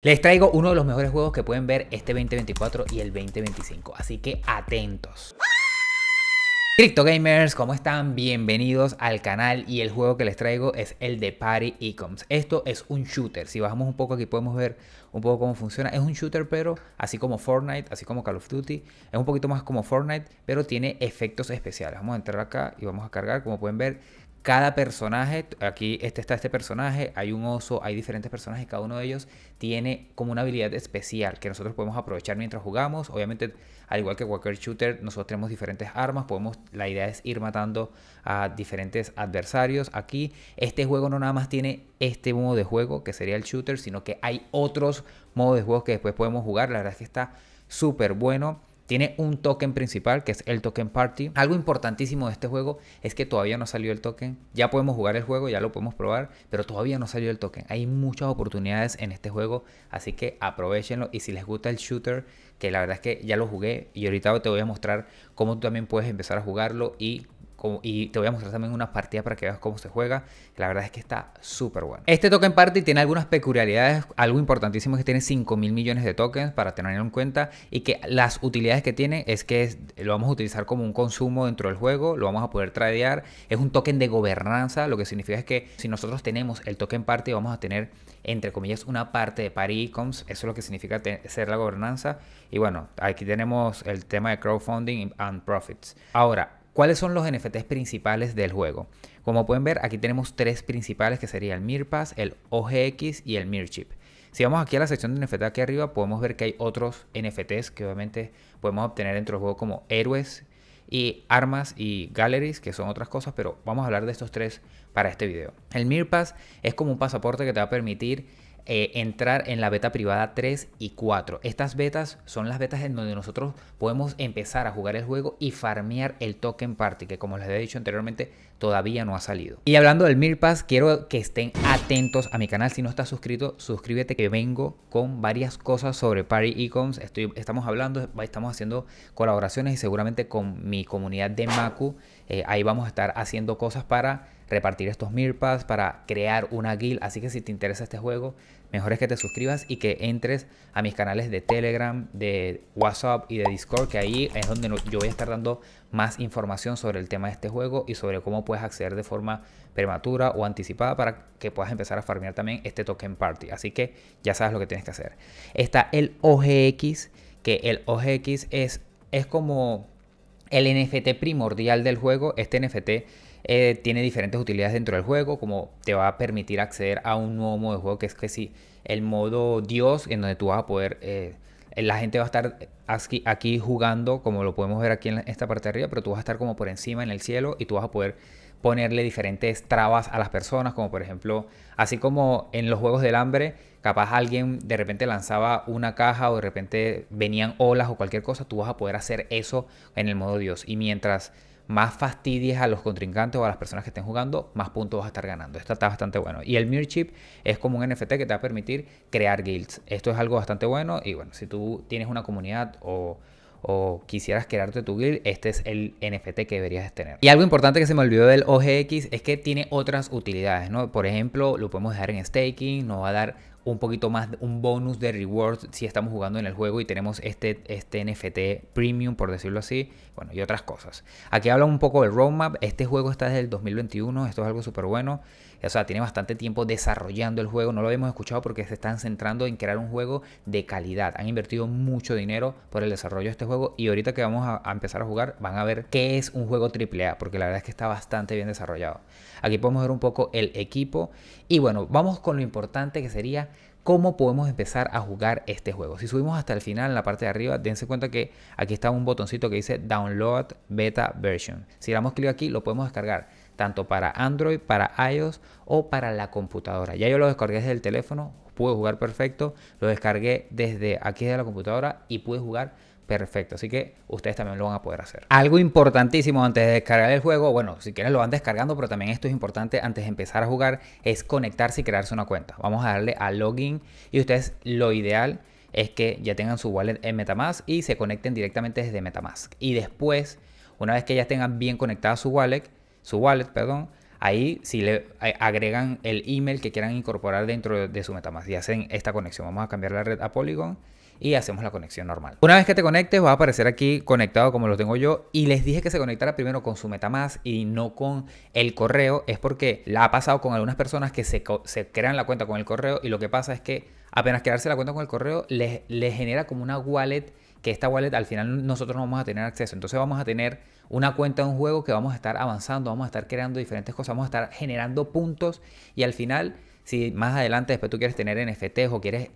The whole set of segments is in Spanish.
Les traigo uno de los mejores juegos que pueden ver este 2024 y el 2025, así que atentos. Crypto Gamers, ¿cómo están? Bienvenidos al canal y el juego que les traigo es el de Party Ecoms. Esto es un shooter, si bajamos un poco aquí podemos ver un poco cómo funciona. Es un shooter pero así como Fortnite, así como Call of Duty, es un poquito más como Fortnite pero tiene efectos especiales. Vamos a entrar acá y vamos a cargar, como pueden ver cada personaje, aquí este está este personaje, hay un oso, hay diferentes personajes, cada uno de ellos tiene como una habilidad especial que nosotros podemos aprovechar mientras jugamos. Obviamente, al igual que cualquier shooter, nosotros tenemos diferentes armas, podemos, la idea es ir matando a diferentes adversarios. Aquí este juego no nada más tiene este modo de juego, que sería el shooter, sino que hay otros modos de juego que después podemos jugar. La verdad es que está súper bueno. Tiene un token principal que es el token party. Algo importantísimo de este juego es que todavía no salió el token. Ya podemos jugar el juego, ya lo podemos probar, pero todavía no salió el token. Hay muchas oportunidades en este juego, así que aprovechenlo. Y si les gusta el shooter, que la verdad es que ya lo jugué y ahorita te voy a mostrar cómo tú también puedes empezar a jugarlo y y te voy a mostrar también unas partidas para que veas cómo se juega. La verdad es que está súper bueno. Este token party tiene algunas peculiaridades. Algo importantísimo es que tiene 5 mil millones de tokens para tenerlo en cuenta. Y que las utilidades que tiene es que lo vamos a utilizar como un consumo dentro del juego. Lo vamos a poder tradear. Es un token de gobernanza. Lo que significa es que si nosotros tenemos el token party, vamos a tener, entre comillas, una parte de Party Eso es lo que significa ser la gobernanza. Y bueno, aquí tenemos el tema de crowdfunding and profits. Ahora, ¿Cuáles son los NFTs principales del juego? Como pueden ver, aquí tenemos tres principales que serían el Mirpass, el OGX y el Mirchip. Si vamos aquí a la sección de NFT aquí arriba, podemos ver que hay otros NFTs que obviamente podemos obtener dentro del juego como héroes y armas y galleries, que son otras cosas, pero vamos a hablar de estos tres para este video. El Mirpass es como un pasaporte que te va a permitir eh, entrar en la beta privada 3 y 4. Estas betas son las betas en donde nosotros podemos empezar a jugar el juego y farmear el token party, que como les he dicho anteriormente, todavía no ha salido. Y hablando del Mirpass, quiero que estén atentos a mi canal. Si no estás suscrito, suscríbete que vengo con varias cosas sobre Party Icons. Estoy, estamos hablando, estamos haciendo colaboraciones y seguramente con mi comunidad de Maku. Eh, ahí vamos a estar haciendo cosas para repartir estos Mirpas, para crear una guild. Así que si te interesa este juego, mejor es que te suscribas y que entres a mis canales de Telegram, de WhatsApp y de Discord, que ahí es donde yo voy a estar dando más información sobre el tema de este juego y sobre cómo puedes acceder de forma prematura o anticipada para que puedas empezar a farmear también este token party. Así que ya sabes lo que tienes que hacer. Está el OGX, que el OGX es, es como el NFT primordial del juego. Este NFT eh, tiene diferentes utilidades dentro del juego, como te va a permitir acceder a un nuevo modo de juego, que es que el modo Dios, en donde tú vas a poder, eh, la gente va a estar aquí, aquí, jugando, como lo podemos ver aquí en esta parte de arriba, pero tú vas a estar como por encima en el cielo y tú vas a poder ponerle diferentes trabas a las personas, como por ejemplo, así como en los juegos del hambre, capaz alguien de repente lanzaba una caja o de repente venían olas o cualquier cosa, tú vas a poder hacer eso en el modo Dios. Y mientras más fastidies a los contrincantes o a las personas que estén jugando, más puntos vas a estar ganando. Esto está bastante bueno. Y el Mirror Chip es como un NFT que te va a permitir crear guilds. Esto es algo bastante bueno y bueno, si tú tienes una comunidad o o quisieras crearte tu guild, este es el NFT que deberías tener. Y algo importante que se me olvidó del OGX es que tiene otras utilidades, ¿no? Por ejemplo, lo podemos dejar en staking, nos va a dar un poquito más, un bonus de rewards si estamos jugando en el juego y tenemos este, este NFT premium, por decirlo así, bueno, y otras cosas. Aquí habla un poco del roadmap, este juego está desde el 2021, esto es algo súper bueno o sea, tiene bastante tiempo desarrollando el juego, no lo habíamos escuchado porque se están centrando en crear un juego de calidad. Han invertido mucho dinero por el desarrollo de este juego y ahorita que vamos a, empezar a jugar van a ver qué es un juego AAA, porque la verdad es que está bastante bien desarrollado. Aquí podemos ver un poco el equipo y bueno, vamos con lo importante que sería cómo podemos empezar a jugar este juego. Si subimos hasta el final, en la parte de arriba, dense cuenta que aquí está un botoncito que dice Download Beta Version. Si damos clic aquí, lo podemos descargar tanto para Android, para iOS o para la computadora. Ya yo lo descargué desde el teléfono, pude jugar perfecto, lo descargué desde aquí de la computadora y pude jugar perfecto. Así que ustedes también lo van a poder hacer. Algo importantísimo antes de descargar el juego, bueno, si quieren lo van descargando, pero también esto es importante antes de empezar a jugar, es conectarse y crearse una cuenta. Vamos a darle a login y ustedes lo ideal es que ya tengan su wallet en Metamask y se conecten directamente desde Metamask. Y después, una vez que ya tengan bien conectada su wallet, su wallet, perdón, ahí si le agregan el email que quieran incorporar dentro de su MetaMask y hacen esta conexión. Vamos a cambiar la red a Polygon y hacemos la conexión normal. Una vez que te conectes, va a aparecer aquí conectado como lo tengo yo y les dije que se conectara primero con su MetaMask y no con el correo. Es porque la ha pasado con algunas personas que se, crean la cuenta con el correo y lo que pasa es que apenas crearse la cuenta con el correo les, les genera como una wallet que esta wallet al final nosotros no vamos a tener acceso. Entonces vamos a tener una cuenta de un juego que vamos a estar avanzando, vamos a estar creando diferentes cosas, vamos a estar generando puntos y al final, si más adelante después tú quieres tener NFTs o quieres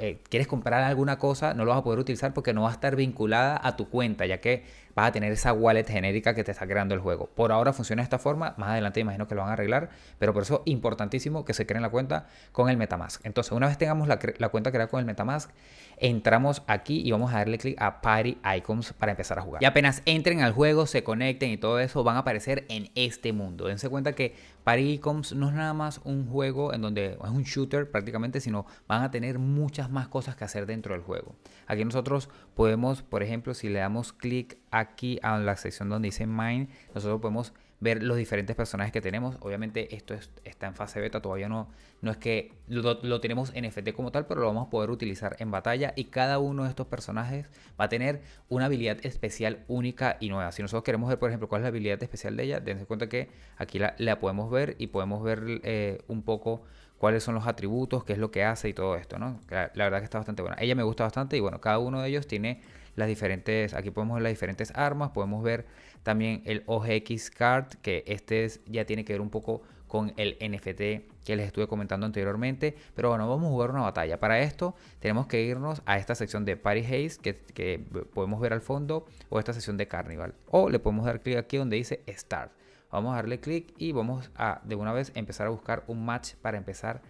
eh, quieres comprar alguna cosa, no lo vas a poder utilizar porque no va a estar vinculada a tu cuenta, ya que vas a tener esa wallet genérica que te está creando el juego. Por ahora funciona de esta forma, más adelante imagino que lo van a arreglar, pero por eso importantísimo que se creen la cuenta con el Metamask. Entonces, una vez tengamos la, la cuenta creada con el Metamask, entramos aquí y vamos a darle clic a Party Icons para empezar a jugar. Y apenas entren al juego, se conecten y todo eso, van a aparecer en este mundo. Dense cuenta que Party Icons no es nada más un juego en donde es un shooter prácticamente, sino van a tener muchas más cosas que hacer dentro del juego. Aquí nosotros podemos, por ejemplo, si le damos clic aquí a la sección donde dice Mine, nosotros podemos ver los diferentes personajes que tenemos. Obviamente esto está en fase beta, todavía no, no es que lo, tenemos en FT como tal, pero lo vamos a poder utilizar en batalla y cada uno de estos personajes va a tener una habilidad especial única y nueva. Si nosotros queremos ver, por ejemplo, cuál es la habilidad especial de ella, dense cuenta que aquí la, podemos ver y podemos ver eh, un poco cuáles son los atributos, qué es lo que hace y todo esto, ¿no? La, verdad que está bastante buena. Ella me gusta bastante y bueno, cada uno de ellos tiene las diferentes, aquí podemos ver las diferentes armas, podemos ver también el OGX Card, que este ya tiene que ver un poco con el NFT que les estuve comentando anteriormente, pero bueno, vamos a jugar una batalla. Para esto tenemos que irnos a esta sección de Party Haze que, que podemos ver al fondo o esta sección de Carnival. O le podemos dar clic aquí donde dice Start. Vamos a darle clic y vamos a de una vez empezar a buscar un match para empezar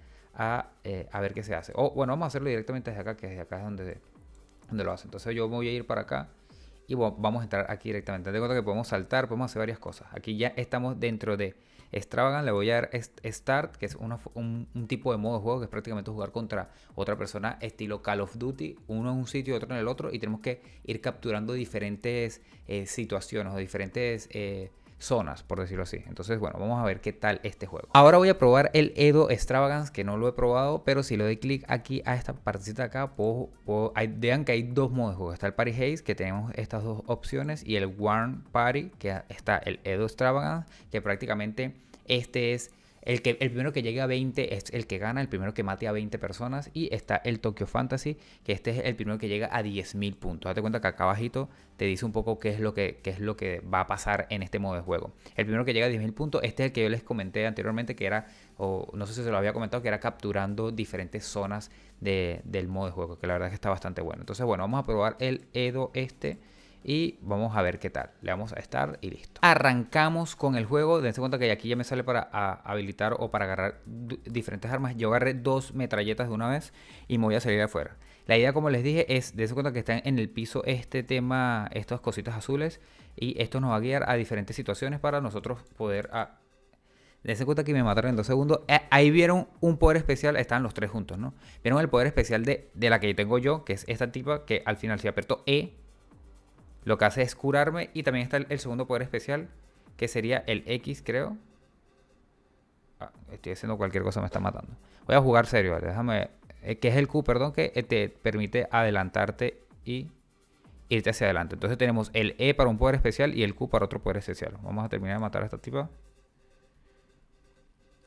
eh, a, ver qué se hace. O bueno, vamos a hacerlo directamente desde acá, que desde acá es donde, donde lo hace. Entonces yo voy a ir para acá y vamos a entrar aquí directamente. De cuenta que podemos saltar, podemos hacer varias cosas. Aquí ya estamos dentro de Extravagant. Le voy a dar Start, que es un, tipo de modo de juego que es prácticamente jugar contra otra persona, estilo Call of Duty, uno en un sitio y otro en el otro. Y tenemos que ir capturando diferentes eh, situaciones o diferentes. Eh, zonas, por decirlo así. Entonces, bueno, vamos a ver qué tal este juego. Ahora voy a probar el Edo Extravagance, que no lo he probado, pero si le doy clic aquí a esta partecita acá, puedo, vean que hay dos modos de juego. Está el Party Haze, que tenemos estas dos opciones, y el Warm Party, que está el Edo Extravagance, que prácticamente este es el, que, el primero que llegue a 20 es el que gana, el primero que mate a 20 personas. Y está el Tokyo Fantasy, que este es el primero que llega a 10.000 puntos. Date cuenta que acá abajito te dice un poco qué es lo que, es lo que va a pasar en este modo de juego. El primero que llega a 10.000 puntos, este es el que yo les comenté anteriormente, que era, o no sé si se lo había comentado, que era capturando diferentes zonas del modo de juego, que la verdad es que está bastante bueno. Entonces, bueno, vamos a probar el Edo este y vamos a ver qué tal. Le vamos a estar y listo. Arrancamos con el juego. Dense cuenta que aquí ya me sale para habilitar o para agarrar diferentes armas. Yo agarré dos metralletas de una vez y me voy a salir afuera. La idea, como les dije, es dense cuenta que están en el piso este tema, estas cositas azules. Y esto nos va a guiar a diferentes situaciones para nosotros poder... A... Dense cuenta que me mataron en dos segundos. Eh, ahí vieron un poder especial. están los tres juntos, ¿no? Vieron el poder especial de, la que yo tengo yo, que es esta tipa que al final se apretó E lo que hace es curarme y también está el, segundo poder especial, que sería el X, creo. Ah, estoy haciendo cualquier cosa, me está matando. Voy a jugar serio, déjame... Eh, que es el Q, perdón, que eh, te permite adelantarte y irte hacia adelante. Entonces tenemos el E para un poder especial y el Q para otro poder especial. Vamos a terminar de matar a esta tipa.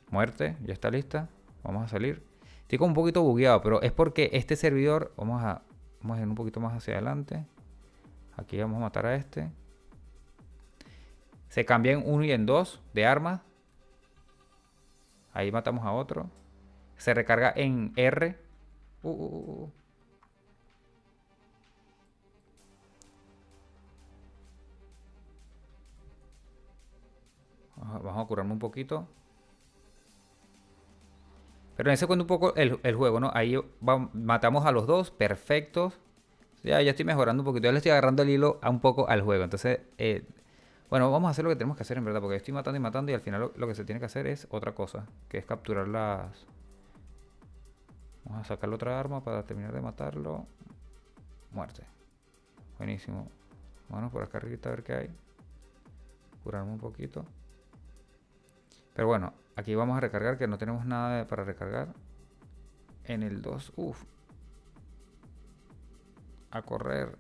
Muerte, ya está lista. Vamos a salir. Estoy como un poquito bugueado, pero es porque este servidor... Vamos a, vamos a ir un poquito más hacia adelante. Aquí vamos a matar a este. Se cambia en uno y en dos de armas. Ahí matamos a otro. Se recarga en R. Uh, uh, uh, vamos a curarme un poquito. Pero en ese cuento un poco el, juego, ¿no? Ahí matamos a los dos, perfectos. Ya, ya estoy mejorando un poquito, ya le estoy agarrando el hilo a un poco al juego. Entonces, eh, bueno, vamos a hacer lo que tenemos que hacer en verdad, porque estoy matando y matando y al final lo, que se tiene que hacer es otra cosa, que es capturar las... Vamos a sacarle otra arma para terminar de matarlo. Muerte. Buenísimo. Bueno, por acá arriba a ver qué hay. Curarme un poquito. Pero bueno, aquí vamos a recargar, que no tenemos nada para recargar. En el 2, uff, a correr.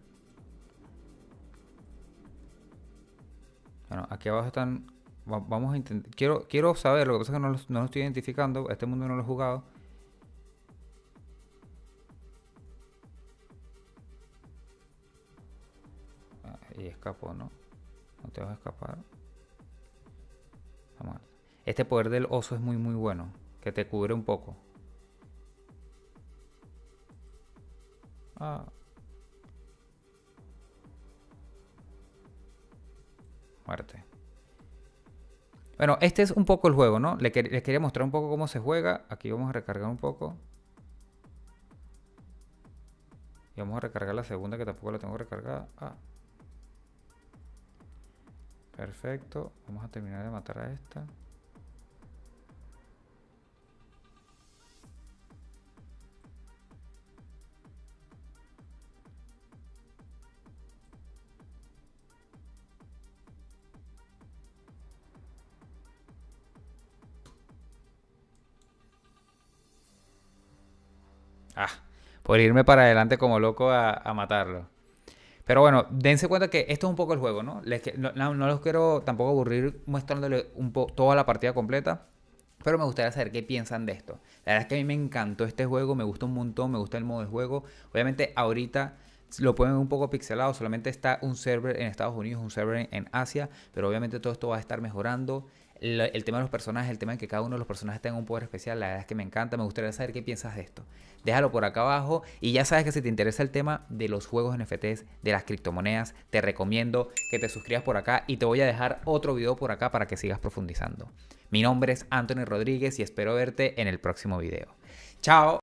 Bueno, aquí abajo están. Vamos a intentar. Quiero, quiero saber, lo que pasa que no lo, no estoy identificando. Este mundo no lo he jugado. Ah, y escapó, ¿no? No te vas a escapar. Este poder del oso es muy, muy bueno. Que te cubre un poco. Ah. Bueno, este es un poco el juego, ¿no? Les, quería mostrar un poco cómo se juega. Aquí vamos a recargar un poco. Y vamos a recargar la segunda que tampoco la tengo recargada. Ah. Perfecto. Vamos a terminar de matar a esta. Ah, por irme para adelante como loco a, matarlo. Pero bueno, dense cuenta que esto es un poco el juego, ¿no? no, los quiero tampoco aburrir mostrándole un po toda la partida completa, pero me gustaría saber qué piensan de esto. La verdad es que a mí me encantó este juego, me gusta un montón, me gusta el modo de juego. Obviamente ahorita lo pueden un poco pixelado, solamente está un server en Estados Unidos, un server en Asia, pero obviamente todo esto va a estar mejorando el tema de los personajes, el tema de que cada uno de los personajes tenga un poder especial, la verdad es que me encanta, me gustaría saber qué piensas de esto. Déjalo por acá abajo y ya sabes que si te interesa el tema de los juegos NFTs, de las criptomonedas, te recomiendo que te suscribas por acá y te voy a dejar otro video por acá para que sigas profundizando. Mi nombre es Anthony Rodríguez y espero verte en el próximo video. ¡Chao!